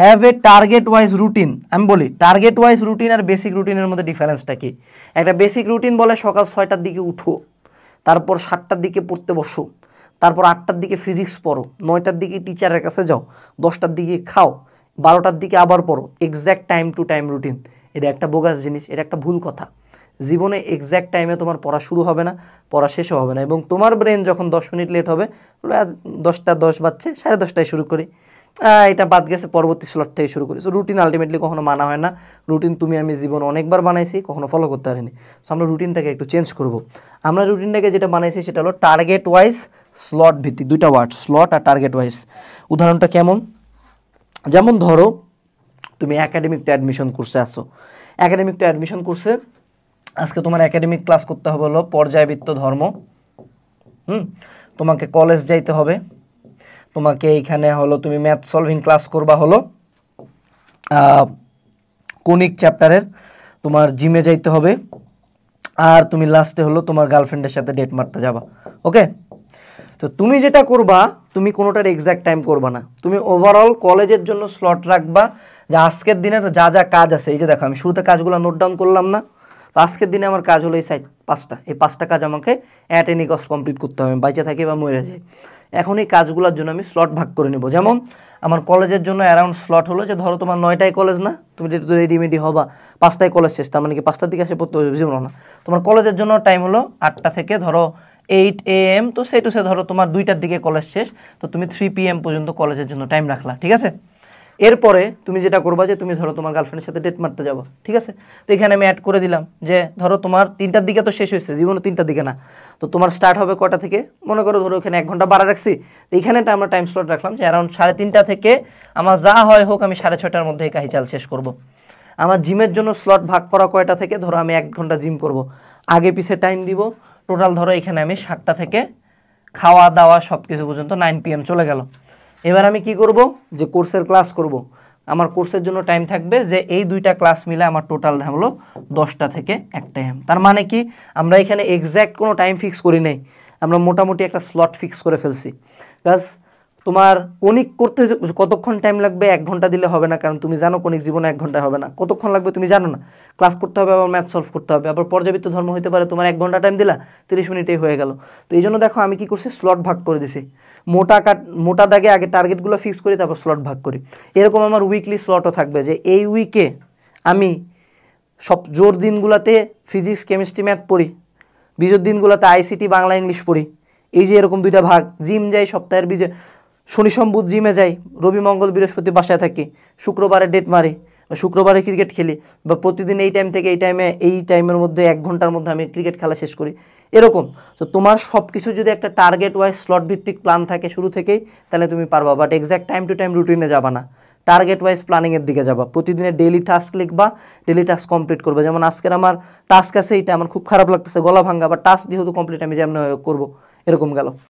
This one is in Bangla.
Have a target wise routine আমি বলি টার্গেট ওয়াইজ রুটিন আর বেসিক রুটিনের মধ্যে ডিফারেন্সটা কি একটা বেসিক রুটিন বলে সকাল ছয়টার দিকে উঠো তারপর সাতটার দিকে পড়তে বসো তারপর আটটার দিকে ফিজিক্স পড়ো নয়টার দিকে টিচারের কাছে যাও দশটার দিকে খাও বারোটার দিকে আবার পড়ো exact time to time routine এটা একটা বোগাস জিনিস এটা একটা ভুল কথা জীবনে এক্স্যাক্ট টাইমে তোমার পড়া শুরু হবে না পড়া শেষও হবে না এবং তোমার ব্রেন যখন দশ মিনিট লেট হবে দশটা দশ বাজছে সাড়ে দশটায় শুরু করি এটা বাদ গেছে পরবর্তী স্লট থেকে শুরু করি সো রুটিন আলটিমেটলি কখনো মানা হয় না রুটিন তুমি আমি জীবন অনেকবার বানাইছি কখনো ফলো করতে পারিনি সো আমরা রুটিনটাকে একটু চেঞ্জ করব আমরা রুটিনটাকে যেটা বানাইছি সেটা হলো টার্গেট ওয়াইজ স্লট ভিত্তিক দুইটা ওয়ার্ড স্লট আর টার্গেট ওয়াইজ উদাহরণটা কেমন যেমন ধরো তুমি একাডেমিকটা অ্যাডমিশন কোর্সে আসো একাডেমিকটা অ্যাডমিশন কোর্সে আজকে তোমার একাডেমিক ক্লাস করতে হবে হলো পর্যায়বৃত্ত ধর্ম হুম তোমাকে কলেজ যাইতে হবে তোমাকে এইখানে হলো তুমি ম্যাথ সলভিং ক্লাস করবা হলো কোনিক চ্যাপ্টারের তোমার জিমে যাইতে হবে আর তুমি লাস্টে হলো তোমার গার্লফ্রেন্ডের সাথে ডেট মারতে যাবা ওকে তো তুমি যেটা করবা তুমি কোনোটার এক্স্যাক্ট টাইম করবা না তুমি ওভারঅল কলেজের জন্য স্লট রাখবা যে আজকের দিনের যা যা কাজ আছে এই যে দেখো আমি শুরুতে কাজগুলো নোট ডাউন করলাম না আজকের দিনে আমার কাজ হলো এই সাইড পাঁচটা এই পাঁচটা কাজ আমাকে অ্যাট এনি কস্ট কমপ্লিট করতে হবে বাইচে থাকি বা মরে যাই এখন এই কাজগুলোর জন্য আমি স্লট ভাগ করে নেব যেমন আমার কলেজের জন্য অ্যারাউন্ড স্লট হলো যে ধরো তোমার নয়টায় কলেজ না তুমি যেহেতু রেডিমেডি হবা পাঁচটায় কলেজ শেষ তার মানে কি পাঁচটার দিকে আসে পড়তে হবে জীবন না তোমার কলেজের জন্য টাইম হলো আটটা থেকে ধরো এইট এ এম তো সেই টু সে ধরো তোমার দুইটার দিকে কলেজ শেষ তো তুমি থ্রি পি এম পর্যন্ত কলেজের জন্য টাইম রাখলা ঠিক আছে এরপরে তুমি যেটা করবা যে তুমি ধরো তোমার গার্লফ্রেন্ডের সাথে ডেট মারতে যাবো ঠিক আছে তো এখানে আমি অ্যাড করে দিলাম যে ধরো তোমার তিনটার দিকে তো শেষ হয়েছে জীবনে তিনটার দিকে না তো তোমার স্টার্ট হবে কটা থেকে মনে করো ধরো এখানে এক ঘন্টা বাড়া রাখছি তো এখানেটা আমরা টাইম স্লট রাখলাম যে অ্যারাউন্ড সাড়ে তিনটা থেকে আমার যা হয় হোক আমি সাড়ে ছটার মধ্যে এই কাহি চাল শেষ করব। আমার জিমের জন্য স্লট ভাগ করা কয়টা থেকে ধরো আমি এক ঘন্টা জিম করব। আগে পিছে টাইম দিব টোটাল ধরো এখানে আমি সাতটা থেকে খাওয়া দাওয়া সব কিছু পর্যন্ত নাইন পিএম চলে গেল এবার আমি কি করব যে কোর্সের ক্লাস করব। আমার কোর্সের জন্য টাইম থাকবে যে এই দুইটা ক্লাস মিলে আমার টোটাল হলো দশটা থেকে একটা এম তার মানে কি আমরা এখানে এক্স্যাক্ট কোনো টাইম ফিক্স করি নেই আমরা মোটামুটি একটা স্লট ফিক্স করে ফেলছি প্লাস তোমার কণিক করতে কতক্ষণ টাইম লাগবে এক ঘন্টা দিলে হবে না কারণ তুমি জানো কণিক জীবনে এক ঘন্টা হবে না কতক্ষণ লাগবে তুমি জানো না ক্লাস করতে হবে আবার ম্যাথ সলভ করতে হবে আবার পর্যাবৃত্ত ধর্ম হতে পারে তোমার এক ঘন্টা টাইম দিলা তিরিশ মিনিটেই হয়ে গেল তো এই জন্য দেখো আমি কি করছি স্লট ভাগ করে দিছি মোটা কাট মোটা দাগে আগে টার্গেটগুলো ফিক্স করি তারপর স্লট ভাগ করি এরকম আমার উইকলি স্লটও থাকবে যে এই উইকে আমি সব জোর দিনগুলোতে ফিজিক্স কেমিস্ট্রি ম্যাথ পড়ি বীজের দিনগুলোতে আইসিটি বাংলা ইংলিশ পড়ি এই যে এরকম দুইটা ভাগ জিম যাই সপ্তাহের বিজে শনি সম্বুদ জিমে যাই রবি মঙ্গল বৃহস্পতি বাসায় থাকি শুক্রবারে ডেট মারি বা শুক্রবারে ক্রিকেট খেলি বা প্রতিদিন এই টাইম থেকে এই টাইমে এই টাইমের মধ্যে এক ঘন্টার মধ্যে আমি ক্রিকেট খেলা শেষ করি এরকম তো তোমার সব কিছু যদি একটা টার্গেট ওয়াইজ স্লট ভিত্তিক প্ল্যান থাকে শুরু থেকেই তাহলে তুমি পারবা but exact time to time রুটিনে যাবা না টার্গেট ওয়াইজ প্ল্যানিংয়ের দিকে যাবা প্রতিদিনের ডেলি টাস্ক লিখবা ডেলি টাস্ক কমপ্লিট করবে যেমন আজকের আমার টাস্ক আছে এইটা আমার খুব খারাপ লাগতেছে গলা ভাঙ্গা বা টাস্ক যেহেতু কমপ্লিট আমি যেমন করবো এরকম গেল